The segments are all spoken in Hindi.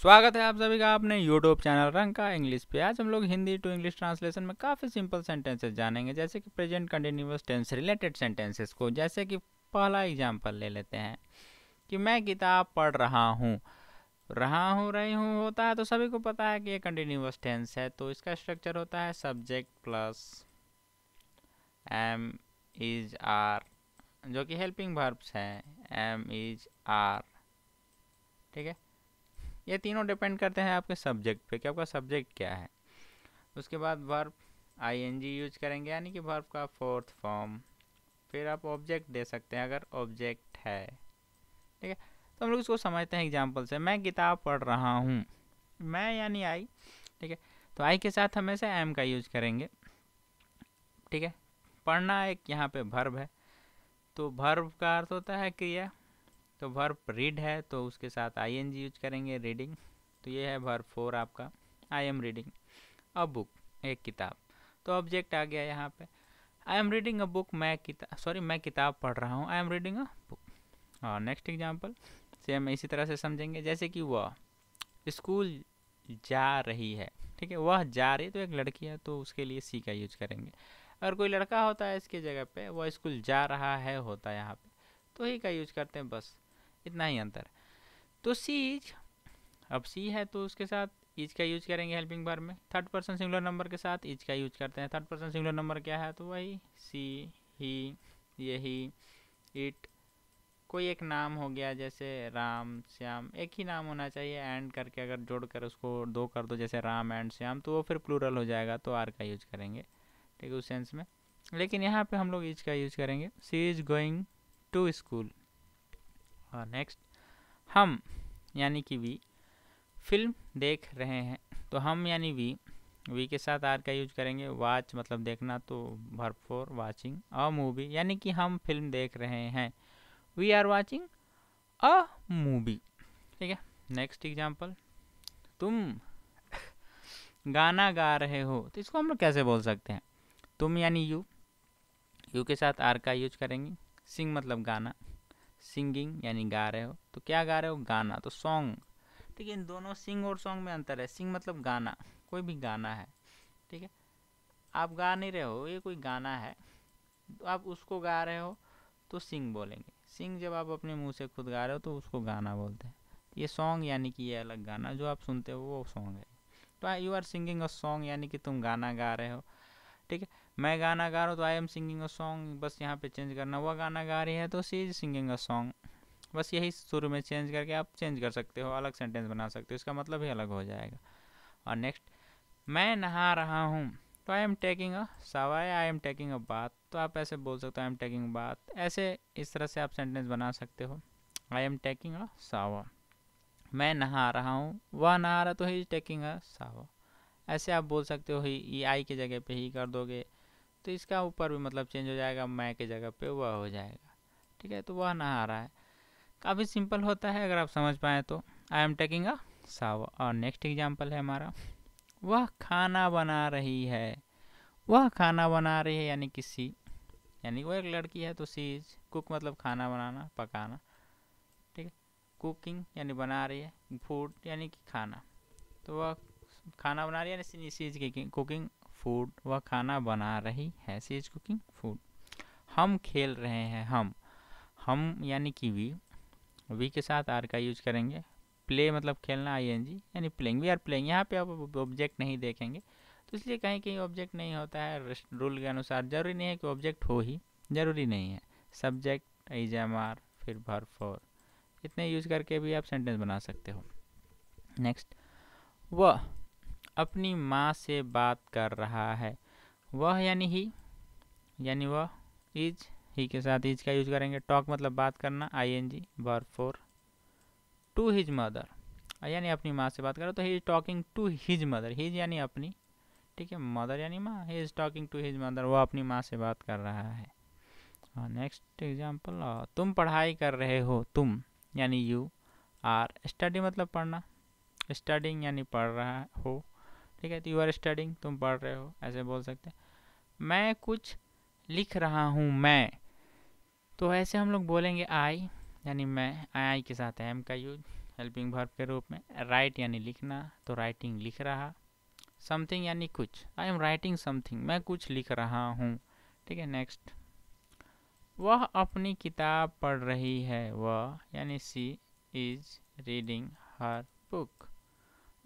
स्वागत है आप सभी का अपने यूट्यूब चैनल रंग का इंग्लिश पे आज हम लोग हिंदी टू इंग्लिश ट्रांसलेशन में काफ़ी सिंपल सेंटेंसेस जानेंगे जैसे कि present continuous tense related sentences को जैसे कि पहला एग्जांपल ले लेते हैं कि मैं किताब पढ़ रहा हूँ रहा हूँ रही हूँ होता है तो सभी को पता है कि ये कंटिन्यूस टेंस है तो इसका स्ट्रक्चर होता है subject plus am is are जो कि हेल्पिंग वर्ब्स हैं एम इज आर ठीक है ये तीनों डिपेंड करते हैं आपके सब्जेक्ट पे कि आपका सब्जेक्ट क्या है उसके बाद वर्ब आईएनजी यूज करेंगे यानी कि वर्ब का फोर्थ फॉर्म फिर आप ऑब्जेक्ट दे सकते हैं अगर ऑब्जेक्ट है ठीक है तो हम लोग इसको समझते हैं एग्जाम्पल से मैं किताब पढ़ रहा हूँ मैं यानी आई ठीक है तो आई के साथ हमेशा एम का यूज करेंगे ठीक है पढ़ना एक यहाँ पे भर्व है तो भर्व का अर्थ होता है क्रिया तो वर्ब रीड है तो उसके साथ आई एन जी यूज करेंगे रीडिंग तो ये है वर्ब फोर आपका I am reading a book एक किताब तो ऑब्जेक्ट आ गया यहाँ पे I am reading a book मैं किताब सॉरी मैं किताब पढ़ रहा हूँ I am reading a book और नेक्स्ट एग्जाम्पल सेम इसी तरह से समझेंगे जैसे कि वह स्कूल जा रही है ठीक है वह जा रही तो एक लड़की है तो उसके लिए सी का यूज करेंगे अगर कोई लड़का होता है इसके जगह पे वह स्कूल जा रहा है होता है यहाँ पे तो ही का यूज करते हैं बस इतना ही अंतर तो सी इज अब सी है तो उसके साथ ईज का यूज करेंगे हेल्पिंग बार में थर्ड पर्सन सिंगुलर नंबर के साथ ईज का यूज करते हैं थर्ड पर्सन सिंगुलर नंबर क्या है तो वही सी ही यही इट कोई एक नाम हो गया जैसे राम श्याम एक ही नाम होना चाहिए एंड करके अगर जोड़ कर उसको दो कर दो जैसे राम एंड श्याम तो वो फिर प्लूरल हो जाएगा तो आर का यूज करेंगे ठीक है उस सेंस में लेकिन यहाँ पे हम लोग ईज का यूज करेंगे she is going to school और हाँ, नेक्स्ट हम यानी कि वी फिल्म देख रहे हैं तो हम यानी वी वी के साथ आर का यूज करेंगे वाच मतलब देखना तो भर फॉर वाचिंग अ मूवी यानी कि हम फिल्म देख रहे हैं we are watching a movie ठीक है नेक्स्ट एग्जाम्पल तुम गाना गा रहे हो तो इसको हम लोग कैसे बोल सकते हैं तुम यानी यू यू के साथ आर का यूज करेंगे सिंग मतलब गाना सिंगिंग यानी गा रहे हो तो क्या गा रहे हो गाना तो सॉन्ग ठीक है इन दोनों सिंग और सॉन्ग में अंतर है सिंग मतलब गाना कोई भी गाना है ठीक है आप गा नहीं रहे हो ये कोई गाना है तो आप उसको गा रहे हो तो सिंग बोलेंगे सिंग जब आप अपने मुंह से खुद गा रहे हो तो उसको गाना बोलते हैं ये सॉन्ग यानी कि ये अलग गाना जो आप सुनते हो वो सॉन्ग है तो you are singing a song यानी कि तुम गाना गा रहे हो ठीक है मैं गाना गा रहा हूँ तो I am singing a song बस यहाँ पे चेंज करना हुआ गाना गा रही है तो she is singing a song बस यही शुरू में चेंज करके आप चेंज कर सकते हो अलग सेंटेंस बना सकते हो इसका मतलब ही अलग हो जाएगा और नेक्स्ट मैं नहा रहा हूँ तो I am taking a shower I am taking a bath तो आप ऐसे बोल सकते हो आई एम टेकिंग बात ऐसे इस तरह से आप सेंटेंस बना सकते हो आई एम टेकिंग अ सावा मैं नहा रहा हूँ वह नहा रहा तो ही टेकिंग अ सावा ऐसे आप बोल सकते हो ही ये आई की जगह पे ही कर दोगे तो इसका ऊपर भी मतलब चेंज हो जाएगा मैं के जगह पे वह हो जाएगा ठीक है तो वह नहा रहा है काफ़ी सिंपल होता है अगर आप समझ पाएँ तो आई एम टेकिंग अ सावर और नेक्स्ट एग्जाम्पल है हमारा वह खाना बना रही है वह खाना बना रही है यानी कि सी यानी वो एक लड़की है तो सी इज कुक मतलब खाना बनाना पकाना ठीक है कुकिंग यानी बना रही है फूड यानी कि खाना तो वह खाना बना रही है यानी सी इज कुकिंग फूड वह खाना बना रही है सी इज कुकिंग फूड हम खेल रहे हैं हम हम यानी कि वी वी के साथ आर का यूज करेंगे प्ले मतलब खेलना आई एन जी यानी प्लेइंग वी आर प्लेइंग यहाँ पे आप ऑब्जेक्ट नहीं देखेंगे तो इसलिए कहीं कहीं ऑब्जेक्ट नहीं होता है रूल के अनुसार ज़रूरी नहीं है कि ऑब्जेक्ट हो ही ज़रूरी नहीं है सब्जेक्ट एम आर फिर भर फोर इतने यूज करके भी आप सेंटेंस बना सकते हो नेक्स्ट वह अपनी माँ से बात कर रहा है वह यानी ही यानी वह इज ही के साथ इज का यूज करेंगे टॉक मतलब बात करना I N G were for to his mother यानी अपनी माँ से बात करो तो he is talking to his mother his यानी अपनी ठीक है मदर यानी माँ he is talking to his mother वह अपनी माँ से बात कर रहा है नेक्स्ट एग्जाम्पल तुम पढ़ाई कर रहे हो तुम यानी यू आर स्टडी मतलब पढ़ना स्टडिंग यानी पढ़ रहा हो ठीक है तो यू आर स्टडिंग तुम पढ़ रहे हो ऐसे बोल सकते हैं मैं कुछ लिख रहा हूँ मैं तो ऐसे हम लोग बोलेंगे आई यानी मैं आई आई के साथ एम का यूज हेल्पिंग भर्व के रूप में राइट यानी लिखना तो राइटिंग लिख रहा समथिंग यानी कुछ आई एम राइटिंग समथिंग मैं कुछ लिख रहा हूँ ठीक है नेक्स्ट वह अपनी किताब पढ़ रही है वह यानी she is reading her book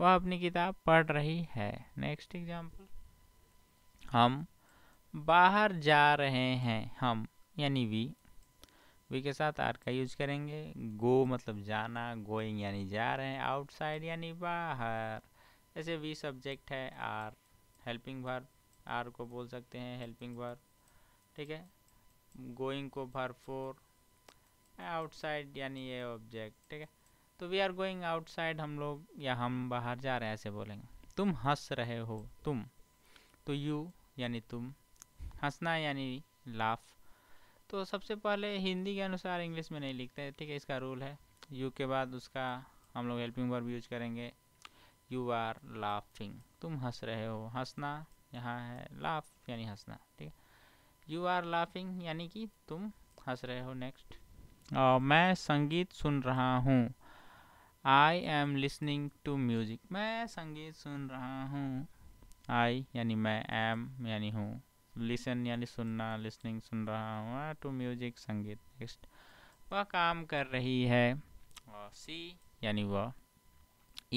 वह अपनी किताब पढ़ रही है नेक्स्ट एग्जाम्पल हम बाहर जा रहे हैं हम यानी वी वी के साथ आर का यूज करेंगे गो मतलब जाना गोइंग यानी जा रहे हैं आउटसाइड यानी बाहर जैसे वी सब्जेक्ट है आर हेल्पिंग भर आर को बोल सकते हैं हेल्पिंग भर ठीक है गोइंग को भर फोर आउटसाइड यानी ये ऑब्जेक्ट ठीक है तो वी आर गोइंग आउटसाइड हम लोग या हम बाहर जा रहे हैं ऐसे बोलेंगे तुम हंस रहे हो तुम तो यू यानी तुम हंसना यानी लाफ तो सबसे पहले हिंदी के अनुसार इंग्लिश में नहीं लिखते ठीक है इसका रूल है यू के बाद उसका हम लोग हेल्पिंग वर्ब यूज करेंगे यू आर लाफिंग तुम हंस रहे हो हंसना यहाँ है लाफ यानी हंसना ठीक है यू आर लाफिंग यानी कि तुम हंस रहे हो नेक्स्ट मैं संगीत सुन रहा हूँ I am listening to music मैं संगीत सुन रहा हूँ आई यानी मैं एम यानी हूँ लिसन यानी सुनना लिसनिंग सुन रहा हूँ टू म्यूज़िक संगीत नेक्स्ट वह काम कर रही है और सी यानी वह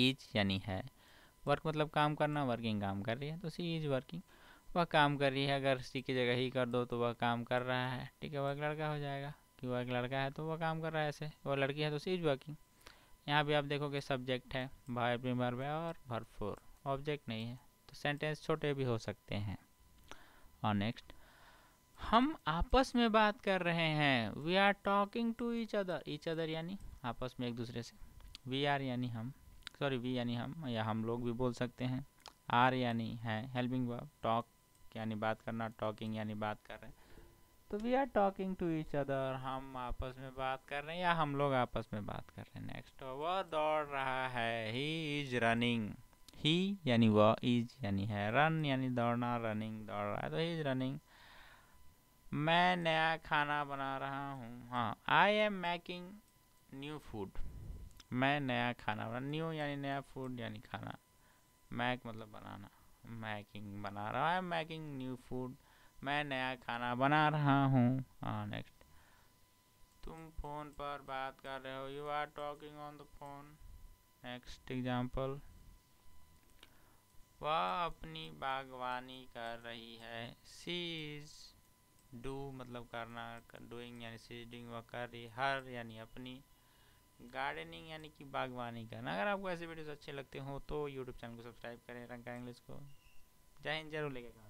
इज यानी है वर्क मतलब काम करना वर्किंग काम कर रही है तो सी इज वर्किंग वह काम कर रही है अगर सी की जगह ही कर दो तो वह काम कर रहा है ठीक है वह एक लड़का हो जाएगा कि वह एक लड़का है तो वह काम कर रहा है ऐसे वह लड़की है तो सी इज वर्किंग यहाँ भी आप देखोगे सब्जेक्ट है भाई विमर में और भरपूर ऑब्जेक्ट नहीं है तो सेंटेंस छोटे भी हो सकते हैं और नेक्स्ट हम आपस में बात कर रहे हैं we are talking to each other each other यानी आपस में एक दूसरे से वी आर यानी हम सॉरी वी यानी हम या हम लोग भी बोल सकते हैं आर यानी है हेल्पिंग वर्ब टॉक यानी बात करना टॉकिंग यानी बात कर रहे हैं तो we are talking to each other हम आपस में बात कर रहे हैं या हम लोग आपस में बात कर रहे हैं नेक्स्ट तो वह दौड़ रहा है ही इज रनिंग ही यानी वह इज यानी है रन यानी दौड़ना रनिंग दौड़ रहा है तो ही इज रनिंग मैं नया खाना बना रहा हूँ हाँ I am making new food मैं नया खाना बना न्यू यानी नया फूड यानी खाना मैक मतलब बनाना मैकिंग बना रहा है मैकिंग न्यू फूड मैं नया खाना बना रहा हूँ हाँ नेक्स्ट तुम फ़ोन पर बात कर रहे हो you are talking on the phone next example वह अपनी बागवानी कर रही है सी इज़ डू मतलब करना डूइंग यानी सी डूइंग वह कर रही हर यानी अपनी गार्डनिंग यानी कि बागवानी करना अगर आपको ऐसे वीडियोस अच्छे लगते हो तो यूट्यूब चैनल को सब्सक्राइब करें रंगा इंग्लिश को जय हिंद जरूर लेके